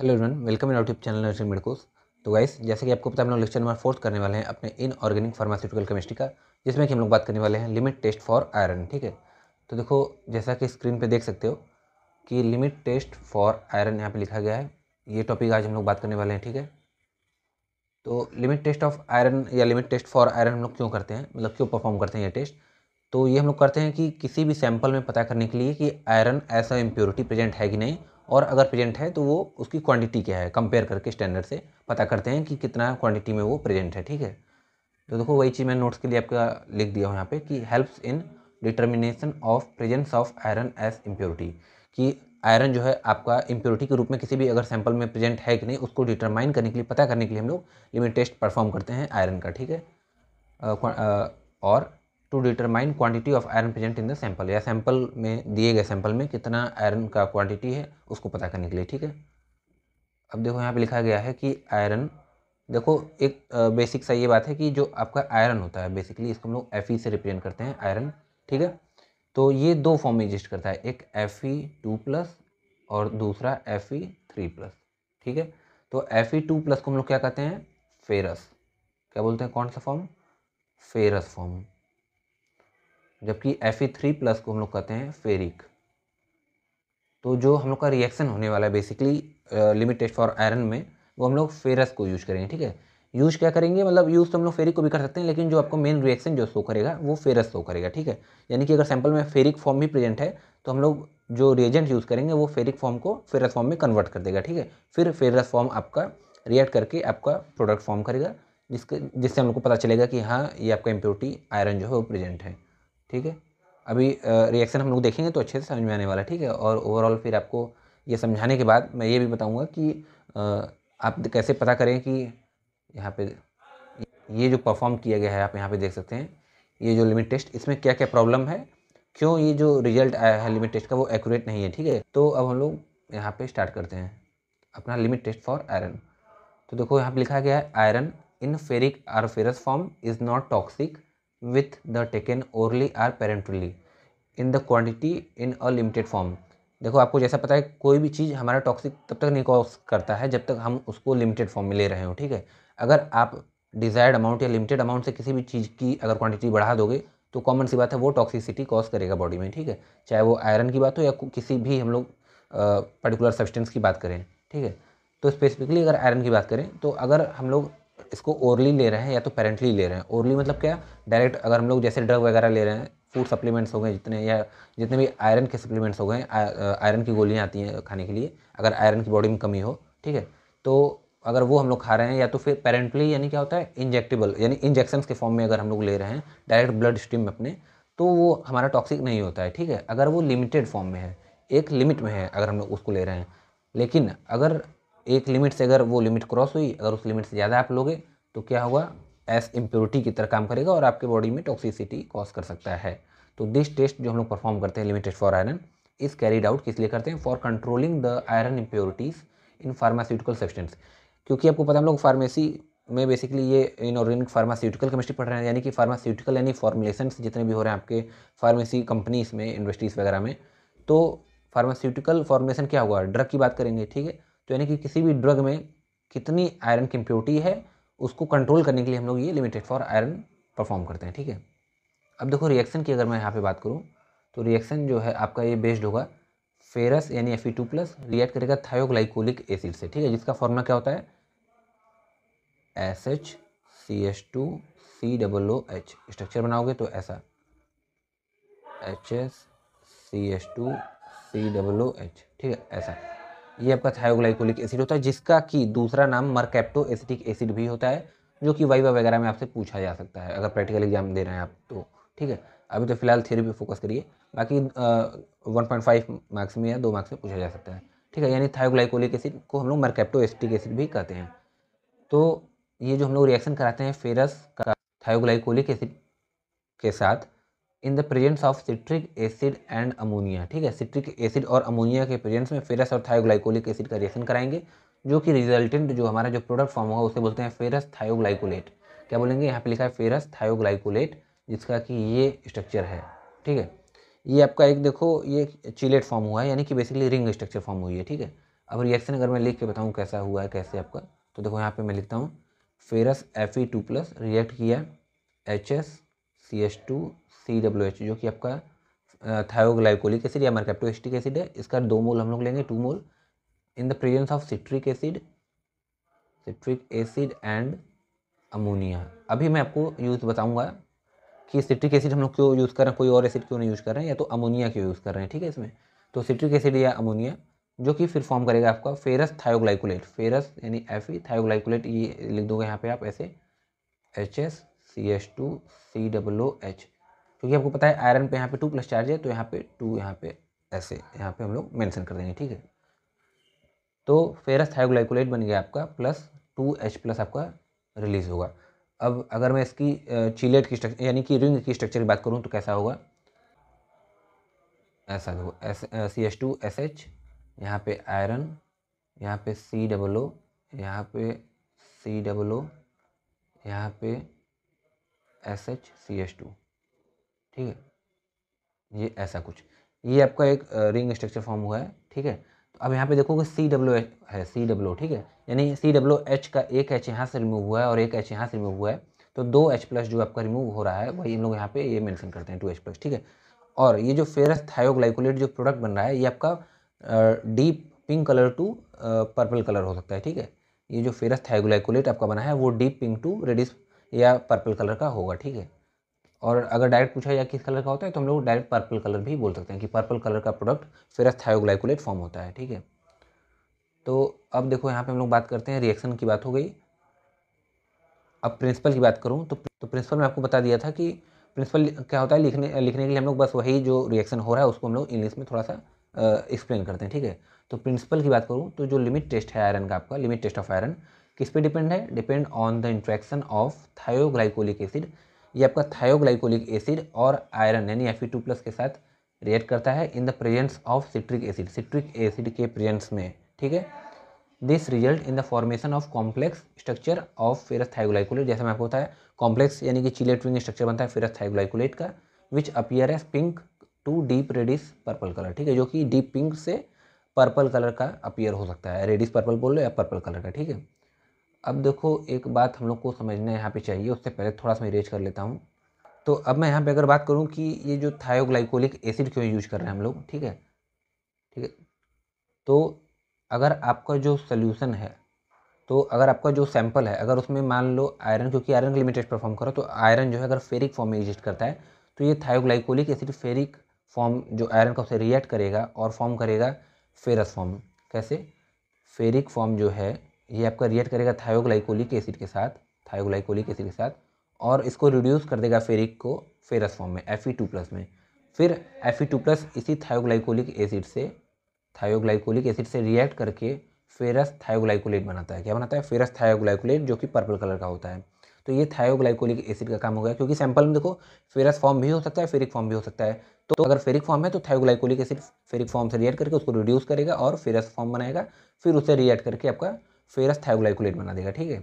hello everyone welcome in YouTube channel nursing medicos तो guys जैसे कि आपको पता है हम लोग लेक्चर नंबर फोर्थ करने वाले हैं अपने इन ऑर्गेनिक फार्मास्यूटिकल केमिस्ट्री का जिसमें कि हम लोग बात करने वाले हैं लिमिट टेस्ट फॉर आयरन ठीक है तो देखो जैसा कि स्क्रीन पे देख सकते हो कि लिमिट टेस्ट फॉर आयरन यहाँ पर लिखा गया है ये टॉपिक आज हम लोग बात करने वाले हैं ठीक है तो लिमिट टेस्ट ऑफ आयरन या लिमिट टेस्ट फॉर आयरन हम लोग क्यों करते हैं मतलब क्यों परफॉर्म करते हैं ये टेस्ट तो ये हम लोग करते हैं कि किसी भी सैंपल में पता करने के लिए कि आयरन ऐसा इम्प्योरिटी प्रेजेंट है कि नहीं और अगर प्रेजेंट है तो वो उसकी क्वांटिटी क्या है कंपेयर करके स्टैंडर्ड से पता करते हैं कि कितना क्वांटिटी में वो प्रेजेंट है ठीक है तो देखो वही चीज़ मैंने नोट्स के लिए आपका लिख दिया हूँ यहाँ पे कि helps in determination of presence of iron as impurity कि आयरन जो है आपका इम्प्योरिटी के रूप में किसी भी अगर सैंपल में प्रेजेंट है कि नहीं उसको डिटरमाइन करने के लिए पता करने के लिए हम लोग लिमिट टेस्ट परफॉर्म करते हैं आयरन का ठीक है और to determine quantity of iron present in the sample या सैंपल में दिए गए सैंपल में कितना आयरन का क्वांटिटी है उसको पता करने के लिए ठीक है अब देखो यहाँ पे लिखा गया है कि आयरन देखो एक बेसिक सा ये बात है कि जो आपका आयरन होता है बेसिकली इसको हम लोग एफ से रिप्रेजेंट करते हैं आयरन ठीक है तो ये दो फॉर्म में एग्जिस्ट करता है एक एफ ई टू प्लस और दूसरा एफ ई थ्री प्लस ठीक है तो एफ ई टू प्लस को हम लोग क्या कहते हैं फेरस क्या बोलते हैं कौन सा फॉर्म फेरस फॉर्म जबकि एफ थ्री प्लस को हम लोग कहते हैं फेरिक तो जो हम लोग का रिएक्शन होने वाला है बेसिकली लिमिटेड फॉर आयरन में वो हम लोग फेरस को यूज करेंगे ठीक है यूज क्या करेंगे मतलब यूज़ तो हम लोग फेरिक को भी कर सकते हैं लेकिन जो आपको मेन रिएक्शन जो शो करेगा वो फेरस शो करेगा ठीक है यानी कि अगर सैंपल में फेरिक फॉर्म भी प्रेजेंट है तो हम लोग जो रिएजेंट यूज़ करेंगे वो फेरिक फॉर्म को फेरस फॉर्म में कन्वर्ट कर देगा ठीक है फिर फेरस फॉर्म आपका रिएक्ट करके आपका प्रोडक्ट फॉर्म करेगा जिसके जिससे हम लोग को पता चलेगा कि हाँ ये आपका इम्प्योरिटी आयरन जो है वो प्रेजेंट है ठीक है अभी रिएक्शन हम लोग देखेंगे तो अच्छे से समझ में आने वाला ठीक है और ओवरऑल फिर आपको ये समझाने के बाद मैं ये भी बताऊँगा कि आप कैसे पता करें कि यहाँ पर ये जो परफॉर्म किया गया है आप यहाँ पर देख सकते हैं ये जो लिमिट टेस्ट इसमें क्या क्या प्रॉब्लम है क्यों ये जो रिजल्ट आया है लिमिट टेस्ट का वो एक्यूरेट नहीं है ठीक है तो अब हम लोग यहाँ पे स्टार्ट करते हैं अपना लिमिट टेस्ट फॉर आयरन तो देखो यहाँ पे लिखा गया है iron in ferric or ferrous form is not toxic with the taken orally or parenterally in the quantity in a limited form देखो आपको जैसा पता है कोई भी चीज़ हमारा टॉक्सिक तब तक नहीं कॉज करता है जब तक हम उसको लिमिटेड फॉर्म में ले रहे हो ठीक है अगर आप डिज़ायर्ड अमाउंट या लिमिटेड अमाउंट से किसी भी चीज़ की अगर क्वांटिटी बढ़ा दोगे तो कॉमन सी बात है वो टॉक्सिसिटी कॉज करेगा बॉडी में ठीक है चाहे वो आयरन की बात हो या किसी भी हम लोग पर्टिकुलर सब्सटेंस की बात करें ठीक है तो स्पेसिफिकली अगर आयरन की बात करें तो अगर हम लोग इसको ओरली ले रहे हैं या तो पेरेंटली ले रहे हैं ओरली मतलब क्या डायरेक्ट अगर हम लोग जैसे ड्रग वगैरह ले रहे हैं फूड सप्लीमेंट्स हो गए जितने या जितने भी आयरन के सप्लीमेंट्स हो गए आयरन की गोलियाँ आती हैं खाने के लिए अगर आयरन की बॉडी में कमी हो ठीक है तो अगर वो हम लोग खा रहे हैं या तो फिर पेरेंटली यानी क्या होता है इंजेक्टेबल यानी इंजेक्शन के फॉर्म में अगर हम लोग ले रहे हैं डायरेक्ट ब्लड स्ट्रीम में अपने तो वो हमारा टॉक्सिक नहीं होता है ठीक है अगर वो लिमिटेड फॉर्म में है एक लिमिट में है अगर हम लोग उसको ले रहे हैं लेकिन अगर एक लिमिट से अगर वो लिमिट क्रॉस हुई अगर उस लिमिट से ज़्यादा आप लोगे तो क्या होगा एस इम्प्योरिटी की तरह काम करेगा और आपके बॉडी में टॉक्सिसिटी कॉज कर सकता है तो दिस टेस्ट जो हम लोग परफॉर्म करते हैं limited for iron is carried out किस लिए करते हैं for controlling the iron impurities in pharmaceutical substance क्योंकि आपको पता हम लोग फार्मेसी में बेसिकली ये इन ऑर्गेनिक फार्मास्यूटिकल केमिस्ट्री पढ़ रहे हैं यानी कि फार्मास्यूटिकल यानी फॉर्मुलेशन जितने भी हो रहे हैं आपके फार्मेसी कंपनीज में इंडस्ट्रीज़ वगैरह में तो फार्मास्यूटिकल फॉर्मुलेशन क्या हुआ ड्रग की बात करेंगे ठीक है तो यानी कि किसी भी ड्रग में कितनी आयरन की इम्प्योरिटी है उसको कंट्रोल करने के लिए हम लोग ये लिमिटेड फॉर आयरन परफॉर्म करते हैं ठीक है अब देखो रिएक्शन की अगर मैं यहाँ पे बात करूँ तो रिएक्शन जो है आपका ये बेस्ड होगा फेरस यानी एफ टू प्लस रिएक्ट करेगा थायोग्लाइकोलिक एसिड से ठीक है जिसका फॉर्मूला क्या होता है S H C H two C double O H structure बनाओगे तो ऐसा H S C H two C double O H ठीक है ऐसा ये आपका थायोग्लाइकोलिक एसिड होता है जिसका कि दूसरा नाम मरकेप्टो एसिटिक एसिड भी होता है जो कि वाइवा वगैरह में आपसे पूछा जा सकता है अगर प्रैक्टिकल एग्जाम दे रहे हैं आप तो ठीक है अभी तो फिलहाल थ्योरी पे फोकस करिए बाकी वन पॉइंट फाइव मार्क्स में या दो मार्क्स में पूछा जा सकता है ठीक है यानी थायोग्लाइकोलिक एसिड को हम लोग मरकेप्टो एसिटिक एसिड भी कहते हैं तो ये जो हम लोग रिएक्शन कराते हैं फेरस का थायोग्लाइकोलिक एसिड के साथ in the presence of citric acid and ammonia ठीक है सिट्रिक एसिड और अमोनिया के प्रेजेंस में फेरस और थायोग्लाइकोलिक एसिड का रिएक्शन कराएंगे जो कि रिजल्टेंट जो हमारा जो प्रोडक्ट फॉर्म होगा उसे बोलते हैं फेरस थायोग्लाइकोलेट क्या बोलेंगे यहाँ पे लिखा है फेरस थायोग्लाइकोलेट जिसका कि ये स्ट्रक्चर है ठीक है ये आपका एक देखो ये चिलेट फॉर्म हुआ है यानी कि बेसिकली रिंग स्ट्रक्चर फॉर्म हुई है ठीक है अब रिएक्शन अगर मैं लिख के बताऊँ कैसा हुआ है कैसे आपका तो देखो यहाँ पे मैं लिखता हूँ ferrous F E two plus react किया H S C S two C W H जो कि आपका थायोग्लाइकोलिक एसिड या मार्केप्टोस्टिक एसिड है इसका दो मोल हम लोग लेंगे two mole in the presence of citric acid citric acid and ammonia अभी मैं आपको यूज़ बताऊँगा कि सिट्रिक एसिड हम लोग क्यों यूज़ कर रहे हैं कोई और एसिड क्यों नहीं यूज़ कर रहे हैं या तो अमोनिया क्यों यूज़ कर रहे हैं ठीक है इसमें तो सिट्रिक एसिड या अमोनिया जो कि फिर फॉर्म करेगा आपका फेरस थायोग्लाइकोलेट फेरस यानी एफ ई थायोग्लाइकोलेट ये लिख दोगे यहाँ पे आप ऐसे H S C H two C W H क्योंकि आपको पता है आयरन पे यहाँ पे टू प्लस चार्ज है तो यहाँ पे टू यहाँ पे ऐसे यहाँ पे हम लोग मेंशन कर देंगे ठीक है तो फेरस थायोग्लाइकोलेट बन गया आपका प्लस टू एच प्लस आपका रिलीज होगा अब अगर मैं इसकी चिलेट की स्ट्रक्चर यानी कि रिंग की स्ट्रक्चर की बात करूँ तो कैसा होगा ऐसा देखो S C H two S H यहाँ पे आयरन यहाँ पे सी डबल ओ यहाँ पे सी डबल ओ यहाँ पे S H C H two ठीक है ये ऐसा कुछ ये आपका एक रिंग स्ट्रक्चर फॉर्म हुआ है ठीक है तो अब यहाँ पे देखोगे सी डब्ल्यू एच है सी डब्ल्यू ठीक है यानी सी डब्ल्यू एच का एक एच यहाँ से रिमूव हुआ है और एक एच यहाँ से रिमूव हुआ है तो दो एच प्लस जो आपका रिमूव हो रहा है वही हम लोग यहाँ पे ये मेंशन करते हैं टू एच प्लस ठीक है और ये जो फेरस थायोग्लाइकोलेट जो प्रोडक्ट बन रहा है ये आपका deep pink colour to purple colour हो सकता है ठीक है ये जो फेरस थायोग्लाइकोलेट आपका बना है वो डीप पिंक टू रेडिस या पर्पल कलर का होगा ठीक है और अगर डायरेक्ट पूछा जाए किस कलर का होता है तो हम लोग डायरेक्ट पर्पल कलर भी बोल सकते हैं कि पर्पल कलर का प्रोडक्ट फिर थायोग्लाइकोलेट फॉर्म होता है ठीक है तो अब देखो यहाँ पे हम लोग बात करते हैं रिएक्शन की बात हो गई अब प्रिंसिपल की बात करूँ तो तो प्रिंसिपल मैं आपको बता दिया था कि प्रिंसिपल क्या होता है लिखने लिखने के लिए हम लोग बस वही जो रिएक्शन हो रहा है उसको हम लोग इंग्लिश में थोड़ा सा एक्सप्लेन करते हैं ठीक है तो प्रिंसिपल की बात करूँ तो जो लिमिट टेस्ट है आयरन का आपका लिमिट टेस्ट ऑफ आयरन किस पे डिपेंड है depend on the interaction of thioglycolic acid ये आपका थायोग्लाइकोलिक एसिड और आयरन यानी एफ टू प्लस के साथ रिएक्ट करता है in the presence of citric acid citric acid के प्रेजेंस में ठीक है this result in the formation of complex structure of ferrous thioglycolate जैसे मैं आपको बताया कॉम्प्लेक्स यानी कि चिलेट विंग स्ट्रक्चर बनता है फेरस थाइगोलाइकोलेट का which appear as pink to deep reddish purple colour ठीक है जो कि डीप पिंक से पर्पल कलर का अपियर हो सकता है रेडिस पर्पल बोल लो या पर्पल कलर का ठीक है अब देखो एक बात हम लोग को समझना यहाँ पे चाहिए उससे पहले थोड़ा सा मैं रेज कर लेता हूँ तो अब मैं यहाँ पे अगर बात करूँ कि ये जो थायोग्लाइकोलिक एसिड क्यों यूज कर रहे हैं हम लोग ठीक है ठीक है तो अगर आपका जो सोल्यूशन है तो अगर आपका जो सैंपल है अगर उसमें मान लो आयरन क्योंकि आयरन लिमिटेड परफॉर्म करो तो आयरन जो है अगर फेरिक फॉर्म में एग्जिस्ट करता है तो ये थायोग्लाइकोलिक एसिड फेरिक फॉर्म जो आयरन का उसे रिएक्ट करेगा और फॉर्म करेगा फेरस फॉर्म कैसे फेरिक फॉर्म जो है ये आपका रिएक्ट करेगा थायोग्लाइकोलिक एसिड के साथ थायोग्लाइकोलिक एसिड के साथ और इसको रिड्यूस कर देगा फेरिक को फेरस फॉर्म में एफ टू प्लस में फिर एफ टू प्लस इसी थायोग्लाइकोलिक एसिड से थायोग्लाइकोलिक एसिड से रिएक्ट करके फेरस थायोग्लाइकोलेट बनाता है क्या बनाता है फेरस थायोग्लाइकोलेट जो कि पर्पल कलर का होता है तो ये थायोग्लाइकोलिक एसिड का काम हो गया क्योंकि सैंपल में देखो फेरस फॉर्म भी हो सकता है फेरिक फॉर्म भी हो सकता है तो अगर फेरिक फॉर्म है तो थायोग्लाइकोलिक एसिड फेरिक फॉर्म से रिएक्ट करके उसको रिड्यूस करेगा और फेरस फॉर्म बनाएगा फिर उसे रिएक्ट करके आपका फेरस थायोग्लाइकोलेट बना देगा ठीक है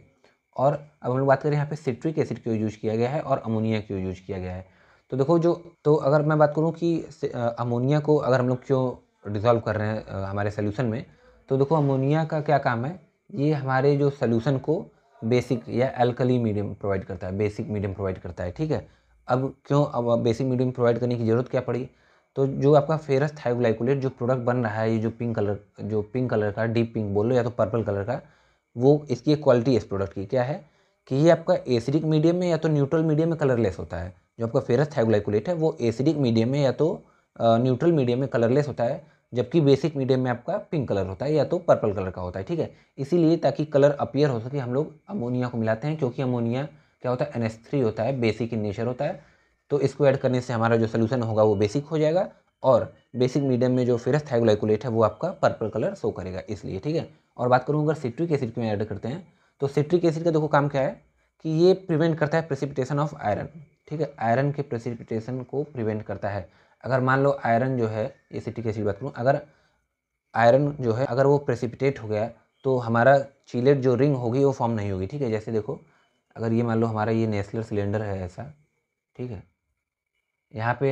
और अब हम लोग बात करें यहाँ पे सिट्रिक एसिड क्यों यूज किया गया है और अमोनिया क्यों यूज किया गया है तो देखो जो तो अगर मैं बात करूँ कि अमोनिया को अगर हम लोग क्यों डिज़ोल्व कर रहे हैं हमारे सोल्यूशन में तो देखो अमोनिया का क्या काम है ये हमारे जो सोल्यूशन को बेसिक या एल्कली मीडियम प्रोवाइड करता है बेसिक मीडियम प्रोवाइड करता है ठीक है अब क्यों अब बेसिक मीडियम प्रोवाइड करने की ज़रूरत क्या पड़ी तो जो आपका फेरस थायोग्लाइकोलेट जो प्रोडक्ट बन रहा है ये जो पिंक कलर जो पिंक कलर का डीप पिंक बोल लो या तो पर्पल कलर का वो इसकी क्वालिटी इस प्रोडक्ट की क्या है कि ये आपका एसिडिक मीडियम में या तो न्यूट्रल मीडियम में कलरलेस होता है जो आपका फेरस थाइग्लाइकोलेट है वो एसिडिक मीडियम में या तो न्यूट्रल मीडियम में कलरलेस होता है जबकि बेसिक मीडियम में आपका पिंक कलर होता है या तो पर्पल कलर का होता है ठीक है इसीलिए ताकि कलर अपियर हो सके हम लोग अमोनिया को मिलाते हैं क्योंकि अमोनिया क्या होता है एन होता है बेसिक इन नेचर होता है तो इसको ऐड करने से हमारा जो सोल्यूशन होगा वो बेसिक हो जाएगा और बेसिक मीडियम में जो फेरस थाइग्लाइकोलेट है वो आपका पर्पल कलर शो करेगा इसलिए ठीक है और बात करूँ अगर सिट्रिक एसिड की ऐड करते हैं तो सिट्रिक एसिड का देखो काम क्या है कि ये प्रिवेंट करता है प्रेसिपिटेशन ऑफ आयरन ठीक है आयरन के प्रेसिपिटेशन को प्रिवेंट करता है अगर मान लो आयरन जो है ये सिट्रिक एसिड बात करूँ अगर आयरन जो है अगर वो प्रेसिपिटेट हो गया तो हमारा चिलेट जो रिंग होगी वो फॉर्म नहीं होगी ठीक है जैसे देखो अगर ये मान लो हमारा ये नेस्लर सिलेंडर है ऐसा ठीक है यहाँ पे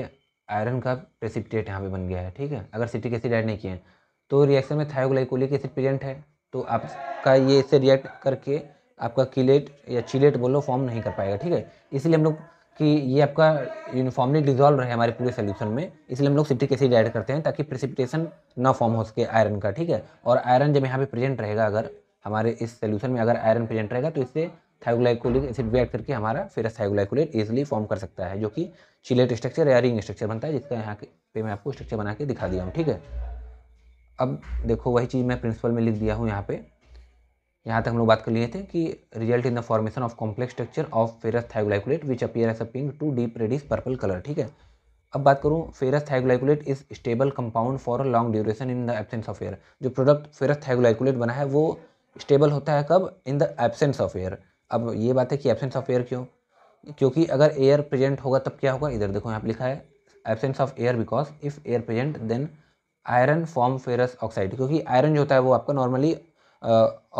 आयरन का प्रेसिपिटेट यहाँ पे बन गया है ठीक है अगर सिट्रिक एसिड ऐड नहीं किए हैं तो रिएक्शन में थायोग्लाइकोलिक एसिड प्रेजेंट है तो आपका ये इससे रिएक्ट करके आपका किलेट या चिलेट बोलो फॉर्म नहीं कर पाएगा ठीक है इसलिए हम लोग कि ये आपका यूनिफॉर्मली डिजॉल्व रहे हमारे पूरे सोल्यूशन में इसलिए हम लोग सिट्रिक एसिड ऐड करते हैं ताकि प्रेसिपिटेशन ना फॉर्म हो सके आयरन का ठीक है और आयरन जब यहाँ पे प्रेजेंट रहेगा अगर हमारे इस सोल्यूशन में अगर आयरन प्रेजेंट रहेगा तो इससे थायोग्लाइकोलिक एसिड रिएक्ट करके हमारा फिर थायोग्लाइकोलेट ईजिली फॉर्म कर सकता है जो कि चिलेट स्ट्रक्चर या रिंग स्ट्रक्चर बनता है जिसका यहाँ पे मैं आपको स्ट्रक्चर बना के दिखा दिया हूँ ठीक है अब देखो वही चीज़ मैं प्रिंसिपल में लिख दिया हूँ यहाँ पे यहाँ तक हम लोग बात कर लिए थे कि result in the formation of complex structure of ferrous thioglycolate which appear as a pink to deep reddish purple colour ठीक है अब बात करूँ ferrous thioglycolate is stable compound for a long duration in the absence of air जो product ferrous thioglycolate बना है वो stable होता है कब in the absence of air अब ये बात है कि एबसेंस ऑफ एयर क्यों क्योंकि अगर एयर प्रेजेंट होगा तब क्या होगा इधर देखो यहाँ पर लिखा है absence of air because if air present then iron form ferrous oxide क्योंकि आयरन जो होता है वो आपका नॉर्मली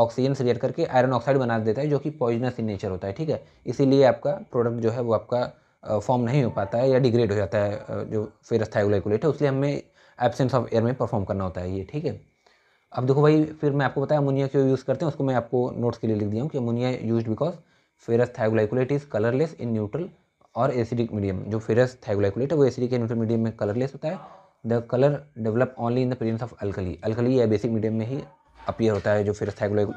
ऑक्सीजन से रिएक्ट करके आयरन ऑक्साइड बना देता है जो कि पॉइजनस इन नेचर होता है ठीक है इसीलिए आपका प्रोडक्ट जो है वो आपका फॉर्म नहीं हो पाता है या डिग्रेड हो जाता है जो फेरस थायोग्लाइकोलेट है उसलिए हमें एबसेंस ऑफ एयर में परफॉर्म करना होता है ये ठीक है अब देखो भाई फिर मैं आपको बताया अमोनिया क्यों यूज़ करते हैं उसको मैं आपको नोट्स के लिए लिख दिया हूँ कि ammonia use because ferrous thioglycolate is colourless in neutral और एसिडिक मीडियम जो फेरस थाइगोलाइकोलेट है वो एसिडिक या न्यूट्रल मीडियम में कलरलेस होता है the colour develop only in the presence of alkali alkali या बेसिक मीडियम में ही अपीयर होता है जो फेरस थाइगोलाइको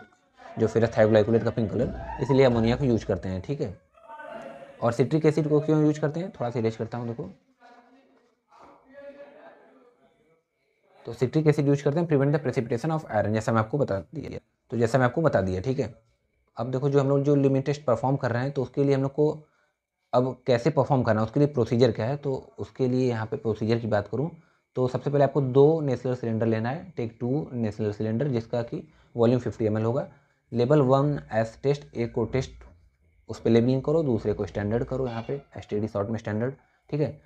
जो फेरस थाइगोलाइकोलेट का पिंक कलर इसलिए अमोनिया को यूज करते हैं ठीक है और सिट्रिक एसिड को क्यों यूज करते हैं थोड़ा सा इरेज करता हूँ देखो तो सिट्रिक एसिड यूज करते हैं prevent the precipitation of iron जैसा मैं आपको बता दिया तो जैसा मैं आपको बता दिया ठीक है अब देखो जो हम लोग जो लिमिट टेस्ट परफॉर्म कर रहे हैं तो उसके लिए हम लोग को अब कैसे परफॉर्म करना है उसके लिए प्रोसीजर क्या है तो उसके लिए यहाँ पे प्रोसीजर की बात करूँ तो सबसे पहले आपको दो नेशनल सिलेंडर लेना है टेक टू नेशनल सिलेंडर जिसका कि वॉल्यूम फिफ्टी एम होगा लेबल वन एस टेस्ट एक को टेस्ट उस पर लेबलिंग करो दूसरे को स्टैंडर्ड करो यहाँ पे एस शॉर्ट में स्टैंडर्ड ठीक है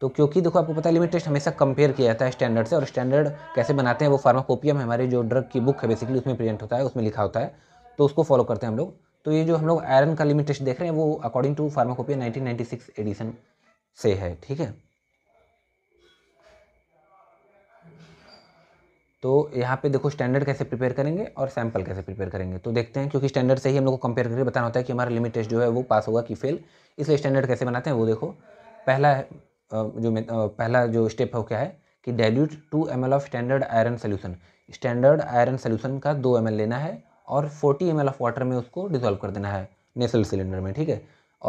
तो क्योंकि देखो आपको पता है लिमिट टेस्ट हमेशा कंपेयर किया जाता है स्टैंडर्ड से और स्टैंडर्ड कैसे बनाते हैं वो में हमारी जो ड्रग की बुक है बेसिकली उसमें प्रेजेंट होता है उसमें लिखा होता है तो उसको फॉलो करते हैं हम लोग तो ये जो हम लोग आयरन का लिमिट टेस्ट देख रहे हैं वो according to pharmacopoeia nineteen edition से है ठीक है तो यहाँ पे देखो स्टैंडर्ड कैसे प्रिपेयर करेंगे और सैंपल कैसे प्रिपेयर करेंगे तो देखते हैं क्योंकि स्टैंडर्ड से ही हम लोग को कंपेयर करके बताना होता है कि हमारा लिमिट टेस्ट जो है वो पास होगा कि फेल इसलिए स्टैंडर्ड कैसे बनाते हैं वो देखो पहला जो पहला जो स्टेप है वो क्या है कि dilute two M of standard iron solution standard iron solution का दो एम लेना है और फोर्टी एम ऑफ वाटर में उसको डिजोल्व कर देना है नेसल सिलेंडर में ठीक है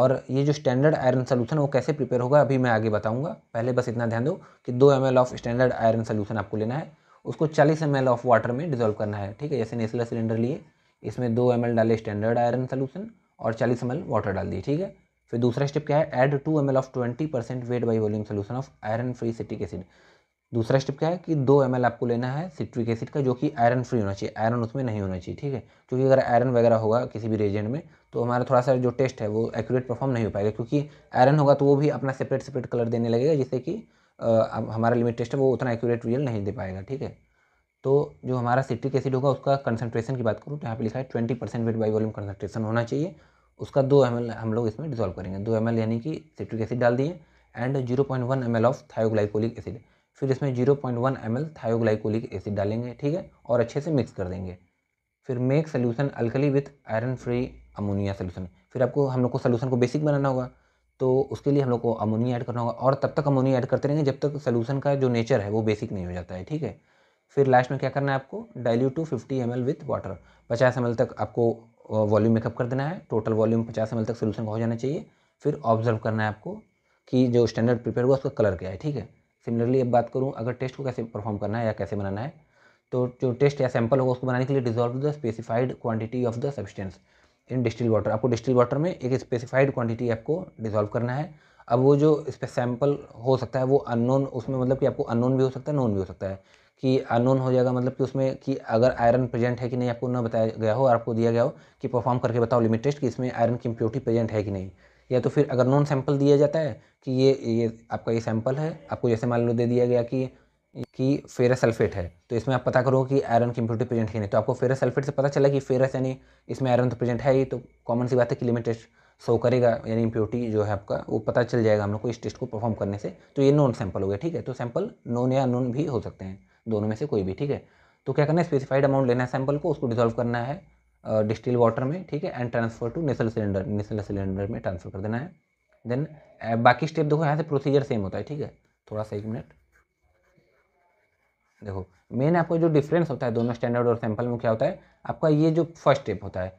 और ये जो स्टैंडर्ड आयरन सोल्यूशन वो कैसे प्रिपेयर होगा अभी मैं आगे बताऊंगा पहले बस इतना ध्यान दो कि दो M of standard iron solution आपको लेना है उसको चालीस एम ऑफ वाटर में डिजोल्व करना है ठीक है जैसे नेसलर सिलेंडर लिए इसमें दो एम डाले स्टैंडर्ड आयरन सोल्यूशन और चालीस एम वाटर डाल दिए ठीक है फिर दूसरा स्टेप क्या है add two M of twenty percent weight by volume solution of iron free citric acid दूसरा स्टेप क्या है कि दो एम आपको लेना है सिट्रिक एसिड का जो कि आयरन फ्री होना चाहिए आयरन उसमें नहीं होना चाहिए ठीक है क्योंकि अगर आयरन वगैरह होगा किसी भी रेजेंट में तो हमारा थोड़ा सा जो टेस्ट है वो एक्यूरेट परफॉर्म नहीं हो पाएगा क्योंकि आयरन होगा तो वो भी अपना सेपरेट सेपरेट कलर देने लगेगा जिससे कि हमारा लिमिट टेस्ट है वो उतना एक्यूरेट रिजल्ट नहीं दे पाएगा ठीक है तो जो हमारा सिट्रिक एसिड होगा उसका कंसनट्रेशन की बात करूँ तो यहाँ पे लिखा है twenty percent weight by volume concentration होना चाहिए उसका दो एम हम लोग इसमें डिजोल्व करेंगे दो एम यानी कि सिट्रिक एसिड डाल दिए and zero point one M of thioglycolic acid फिर इसमें zero point one M thioglycolic acid डालेंगे ठीक है और अच्छे से मिक्स कर देंगे फिर make solution alkali with iron free ammonia solution फिर आपको हम लोग को सोल्यूशन को बेसिक बनाना होगा तो उसके लिए हम लोग को अमोनिया ऐड करना होगा और तब तक अमोनिया ऐड करते रहेंगे जब तक सोल्यूशन का जो नेचर है वो बेसिक नहीं हो जाता है ठीक है फिर लास्ट में क्या करना है आपको dilute to fifty M L with water पचास एम तक आपको वॉल्यूम मेकअप कर देना है टोटल वॉल्यूम पचास एम तक सोल्यूशन का हो जाना चाहिए फिर ऑब्जर्व करना है आपको कि जो स्टैंडर्ड प्रिपेयर हुआ उसका कलर क्या है ठीक है सिमिलरली अब बात करूँ अगर टेस्ट को कैसे परफॉर्म करना है या कैसे बनाना है तो जो टेस्ट या सैंपल होगा उसको बनाने के लिए dissolve the specified quantity of the substance in distill water आपको डिस्टिल वाटर में एक स्पेसिफाइड क्वांटिटी आपको डिजॉल्व करना है अब वो जो इस पर सैम्पल हो सकता है वो अननोन उसमें मतलब कि आपको अननोन भी हो सकता है नोन भी हो सकता है कि अनोन हो जाएगा मतलब कि उसमें कि अगर आयरन प्रेजेंट है कि नहीं आपको ना बताया गया हो और आपको दिया गया हो कि परफॉर्म करके बताओ लिमिट टेस्ट कि इसमें आयरन की इम्प्योरिटी प्रेजेंट है कि नहीं या तो फिर अगर नॉन सैंपल दिया जाता है कि ये ये आपका ये सैंपल है आपको जैसे मान लो दे दिया गया कि कि फेरस सल्फेट है तो इसमें आप पता करो कि आयरन की इम्प्योरिटी प्रेजेंट है नहीं तो आपको फेरस सल्फेट से पता चला कि फेरस यानी इसमें आयरन तो प्रेजेंट है ही तो कॉमन सी बात है कि लिमिट टेस्ट शो करेगा यानी इम्प्योरिटी जो है आपका वो पता चल जाएगा हम लोग को इस टेस्ट को परफॉर्म करने से तो ये नॉन सैंपल हो गया ठीक है तो सैंपल नॉन या नॉन भी हो सकते हैं दोनों में से कोई भी ठीक है तो क्या करना है स्पेसिफाइड अमाउंट लेना है सैंपल को उसको डिजोल्व करना है डिस्टिल वाटर में ठीक है and transfer to Nessler cylinder Nessler cylinder में ट्रांसफर कर देना है देन बाकी स्टेप देखो यहाँ से प्रोसीजर सेम होता है ठीक है थोड़ा सा एक मिनट देखो मेन आपको जो डिफरेंस होता है दोनों स्टैंडर्ड और सैंपल में क्या होता है आपका ये जो फर्स्ट स्टेप होता है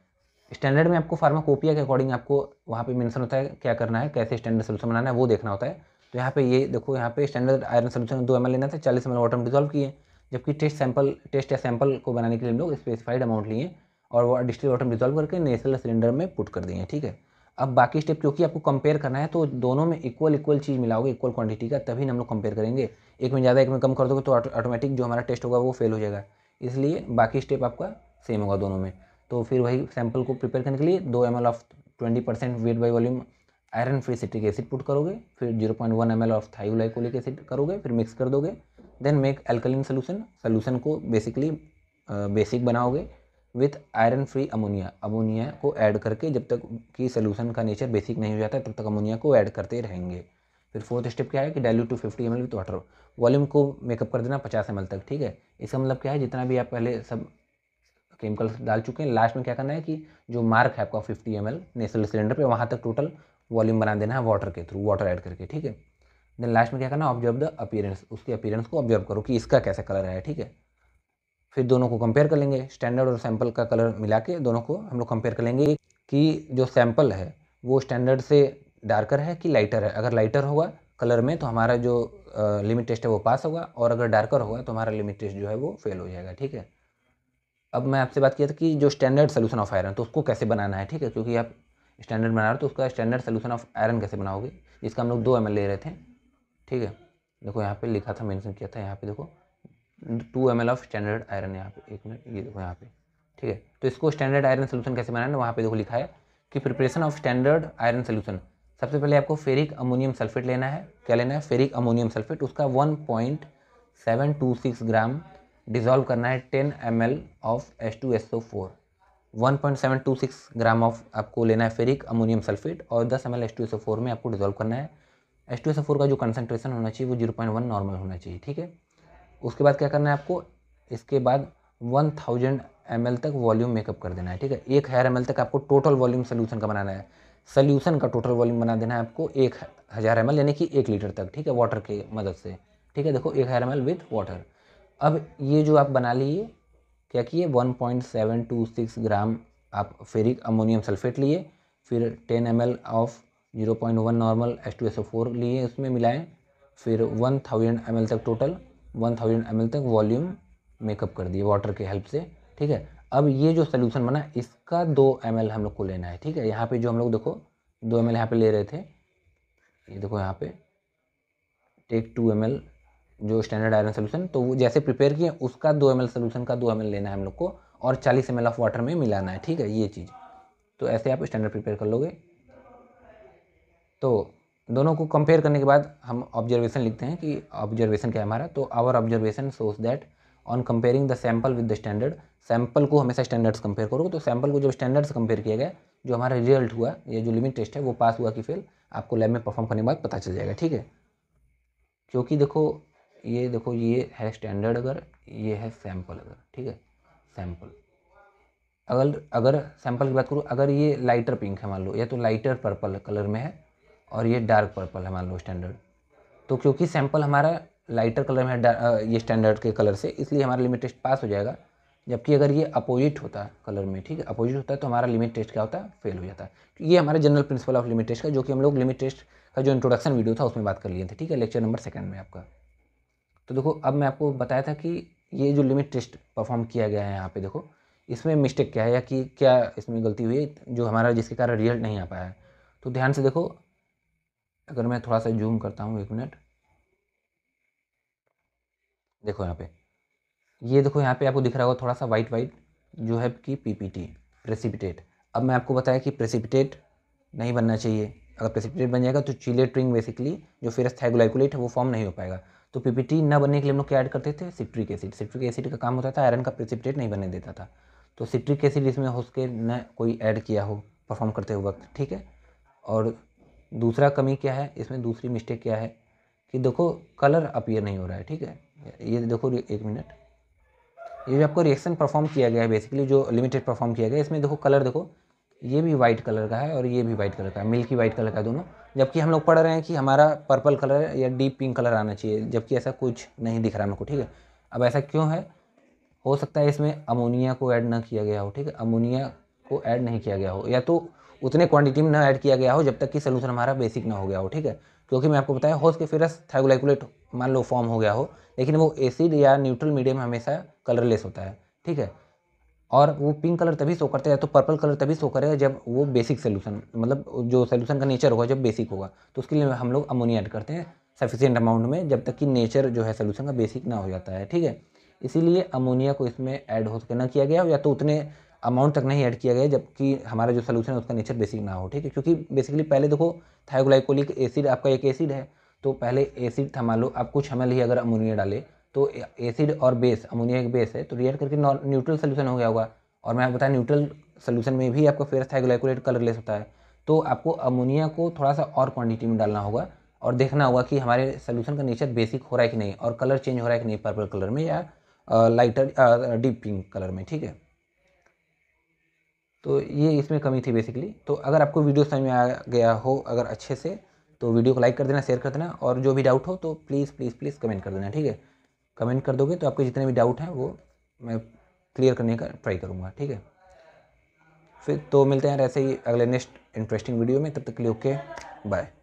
स्टैंडर्ड में आपको फार्माकोपिया के अकॉर्डिंग आपको वहाँ पे मेंशन होता है क्या करना है कैसे स्टैंडर्ड सोल्यूशन बनाना है वो देखना होता है तो यहाँ पे ये देखो यहाँ पे स्टैंडर्ड आयरन सोल्यूशन दो एम लेना था चालीस एम एल वाटर में डिजोल्व किए जबकि टेस्ट सैंपल टेस्ट या सैंपल को बनाने के लिए हम लोग स्पेसिफाइड अमाउंट लिए और वो डिस्टिल वाटर में डिजोल्व करके नेसल सिलेंडर में पुट कर दिए ठीक है अब बाकी स्टेप क्योंकि आपको कंपेयर करना है तो दोनों में इक्वल इक्वल चीज़ मिलाओगे इक्वल क्वांटिटी का तभी हम लोग कंपेयर करेंगे एक में ज़्यादा एक में कम कर दोगे तो ऑटोमेटिक जो हमारा टेस्ट होगा वो फेल हो जाएगा इसलिए बाकी स्टेप आपका सेम होगा दोनों में तो फिर वही सैंपल को प्रिपेयर करने के लिए दो M of twenty percent weight by volume iron free citric acid put करोगे फिर zero point one M L of thioglycolic acid करोगे फिर मिक्स कर दोगे then make alkaline solution solution को बेसिकली बेसिक बनाओगे with iron free ammonia ammonia को add करके जब तक कि सोल्यूशन का नेचर बेसिक नहीं हो जाता तब तक अमोनिया को ऐड करते रहेंगे फिर फोर्थ स्टेप क्या है कि dilute to fifty M L with water volume को मेकअप कर देना पचास एम तक ठीक है इसका मतलब क्या है जितना भी आप पहले सब केमिकल्स डाल चुके हैं लास्ट में क्या करना है कि जो मार्क है आपका fifty M L Nessler cylinder पर वहाँ तक टोटल वॉल्यूम बना देना है वाटर के थ्रू वाटर ऐड करके ठीक है देन लास्ट में क्या करना ऑब्जर्व द अपीयरेंस उसके अपीयरेंस को ऑब्जर्व करो कि इसका कैसा कलर है ठीक है फिर दोनों को कंपेयर कर लेंगे स्टैंडर्ड और सैंपल का कलर मिला के दोनों को हम लोग कंपेयर कर लेंगे कि जो सैंपल है वो स्टैंडर्ड से डार्कर है कि लाइटर है अगर लाइटर होगा कलर में तो हमारा जो लिमिट टेस्ट है वो पास होगा और अगर डार्कर होगा तो हमारा लिमिट टेस्ट जो है वो फेल हो जाएगा ठीक है अब मैं आपसे बात किया था कि जो स्टैंडर्ड सोल्यूशन ऑफ आयरन तो उसको कैसे बनाना है ठीक है क्योंकि आप स्टैंडर्ड बना रहा तो उसका स्टैंडर्ड सोल्यूशन ऑफ आयरन कैसे बनाओगे जिसका हम लोग दो एम ले रहे थे ठीक है देखो यहाँ पे लिखा था मेंशन किया था यहाँ पे देखो two M of standard iron यहाँ पे एक मिनट ये देखो यहाँ पे ठीक है तो इसको स्टैंडर्ड आयरन सोल्यूशन कैसे बनाना वहाँ पे देखो लिखा है कि preparation of standard iron solution सबसे पहले आपको फेरिक अमोनियम सल्फेट लेना है क्या लेना है फेरिक अमोनियम सल्फेट उसका one point seven two six gram dissolve करना है ten M L of S two S O four 1.726 gram of आपको लेना है फेरिक अमोनियम सल्फेट और 10 एम एल में आपको डिजोल्व करना है एच का जो कंसनट्रेशन होना चाहिए वो 0.1 नॉर्मल होना चाहिए ठीक है उसके बाद क्या करना है आपको इसके बाद 1000 थाउजेंड तक वॉल्यूम मेकअप कर देना है ठीक है एक हज़ार एम तक आपको टोटल वॉल्यूम सोल्यूशन का बनाना है सोल्यूशन का टोटल वॉल्यूम बना देना है आपको एक हज़ार एम यानी कि एक लीटर तक ठीक है वाटर की मदद से ठीक है देखो एक हज़ार एम विथ वाटर अब ये जो आप बना लीजिए क्या किए 1.726 ग्राम आप फेरिक अमोनियम सल्फेट लिए फिर 10 M of 0.1 normal S two four लिए उसमें मिलाएं फिर 1000 एम तक टोटल 1000 एम तक वॉल्यूम मेकअप कर दिए वाटर के हेल्प से ठीक है अब ये जो सोल्यूशन बना इसका दो एम हम लोग को लेना है ठीक है यहाँ पर जो हम लोग देखो दो एम एल यहाँ ले रहे थे ये देखो यहाँ पे टेक टू एम एल जो स्टैंडर्ड आयरन सोल्यूशन तो वो जैसे प्रिपेयर किए उसका दो एम एल सोल्यूशन का दो एम एल लेना है हम लोग को और चालीस एम एल ऑफ वाटर में मिलाना है ठीक है ये चीज़ तो ऐसे आप स्टैंडर्ड प्रिपेयर कर लोगे तो दोनों को कंपेयर करने के बाद हम ऑब्जर्वेशन लिखते हैं कि ऑब्जर्वेशन क्या है हमारा तो our observation shows that on comparing the sample with the standard sample को हमेशा स्टैंडर्ड्स कंपेयर करोगे तो सैम्पल को जब स्टैंडर्ड्स कंपेयर किया गया जो हमारा रिजल्ट हुआ या जो लिमिट टेस्ट है वो पास हुआ कि फेल आपको लैब में परफॉर्म करने के बाद पता चल जाएगा ठीक है क्योंकि देखो ये देखो ये है स्टैंडर्ड अगर ये है सैम्पल अगर ठीक है सैम्पल अगर अगर सैंपल की बात करूँ अगर ये लाइटर पिंक है मान लो या तो लाइटर पर्पल कलर में है और ये डार्क पर्पल है मान लो स्टैंडर्ड तो क्योंकि सैंपल हमारा लाइटर कलर में है ये स्टैंडर्ड के कलर से इसलिए हमारा लिमिट टेस्ट पास हो जाएगा जबकि अगर ये अपोजिट होता कलर में ठीक है अपोजिट होता है तो हमारा लिमिट टेस्ट क्या होता है फेल हो जाता है तो ये हमारे general principle of limit test का जो कि हम लोग लिमिट टेस्ट का जो इंट्रोडक्शन वीडियो था उसमें बात कर लिए थे ठीक है लेक्चर नंबर सेकंड में आपका तो देखो अब मैं आपको बताया था कि ये जो लिमिट टेस्ट परफॉर्म किया गया है यहाँ पे देखो इसमें मिस्टेक क्या है या कि क्या इसमें गलती हुई है जो हमारा जिसके कारण रिजल्ट नहीं आ पाया है तो ध्यान से देखो अगर मैं थोड़ा सा जूम करता हूँ एक मिनट देखो यहाँ पे ये देखो यहाँ पे आपको दिख रहा होगा थोड़ा सा वाइट वाइट जो है कि पीपीटी प्रेसिपिटेट अब मैं आपको बताया कि प्रेसिपिटेट नहीं बनना चाहिए अगर प्रेसिपिटेट बन जाएगा तो चिलेट रिंग बेसिकली जो फिर थाइगोलाइकोलेट है वो फॉर्म नहीं हो पाएगा तो पीपीटी ना बनने के लिए हम लोग क्या ऐड करते थे सिट्रिक एसिड सिट्रिक एसिड का काम होता था आयरन का प्रेसिपिटेट नहीं बनने देता था तो सिट्रिक एसिड इसमें हो सके न कोई ऐड किया हो परफॉर्म करते हुए वक्त ठीक है और दूसरा कमी क्या है इसमें दूसरी मिस्टेक क्या है कि देखो कलर अपियर नहीं हो रहा है ठीक है ये देखो एक मिनट ये जो आपको रिएक्शन परफॉर्म किया गया है बेसिकली जो लिमिटेड परफॉर्म किया गया है इसमें देखो कलर देखो ये भी वाइट कलर का है और ये भी वाइट कलर का है मिल्की वाइट कलर का दोनों जबकि हम लोग पढ़ रहे हैं कि हमारा पर्पल कलर या डीप पिंक कलर आना चाहिए जबकि ऐसा कुछ नहीं दिख रहा मेरे को ठीक है अब ऐसा क्यों है हो सकता है इसमें अमोनिया को ऐड ना किया गया हो ठीक है अमोनिया को ऐड नहीं किया गया हो या तो उतने क्वांटिटी में ना ऐड किया गया हो जब तक कि सोलूशन हमारा बेसिक ना हो गया हो ठीक है क्योंकि मैं आपको बताया होस्ट के फिर थाइगोलाइकुलेट मान लो फॉर्म हो गया हो लेकिन वो एसिड या न्यूट्रल मीडियम हमेशा कलरलेस होता है ठीक है और वो पिंक कलर तभी शो करते हैं तो पर्पल कलर तभी शो करेगा जब वो बेसिक सोल्यूशन मतलब जो सोल्यूशन का नेचर होगा जब बेसिक होगा तो उसके लिए हम लोग अमोनिया ऐड करते हैं सफिशियंट अमाउंट में जब तक कि नेचर जो है सोल्यूशन का बेसिक ना हो जाता है ठीक है इसीलिए अमोनिया को इसमें ऐड हो ना किया गया या तो उतने अमाउंट तक नहीं ऐड किया गया जबकि हमारा जो सोल्यूशन है उसका नेचर बेसिक ना हो ठीक है क्योंकि बेसिकली पहले देखो थायोग्लाइकोलिक एसिड आपका एक एसिड है तो पहले एसिड थमा लो आप कुछ हमें लिए अगर अमोनिया डाले तो एसिड और बेस अमोनिया एक बेस है तो रिएक्ट करके न्यूट्रल सोल्यूशन हो गया होगा और मैं आपको बताया न्यूट्रल सोल्यूशन में भी आपको फेरस थाइग्लाइकोलेट कलरलेस होता है तो आपको अमोनिया को थोड़ा सा और क्वांटिटी में डालना होगा और देखना होगा कि हमारे सोल्यूशन का नेचर बेसिक हो रहा है कि नहीं और कलर चेंज हो रहा है कि नहीं पर्पल कलर में या लाइटर डीप पिंक कलर में ठीक है तो ये इसमें कमी थी बेसिकली तो अगर आपको वीडियो समझ में आ गया हो अगर अच्छे से तो वीडियो को लाइक कर देना शेयर कर देना और जो भी डाउट हो तो प्लीज़ प्लीज़ प्लीज़ कमेंट कर देना ठीक है कमेंट कर दोगे तो आपके जितने भी डाउट हैं वो मैं क्लियर करने का ट्राई करूँगा ठीक है फिर तो मिलते हैं ऐसे ही अगले नेक्स्ट इंटरेस्टिंग वीडियो में तब तक के लिए ओके बाय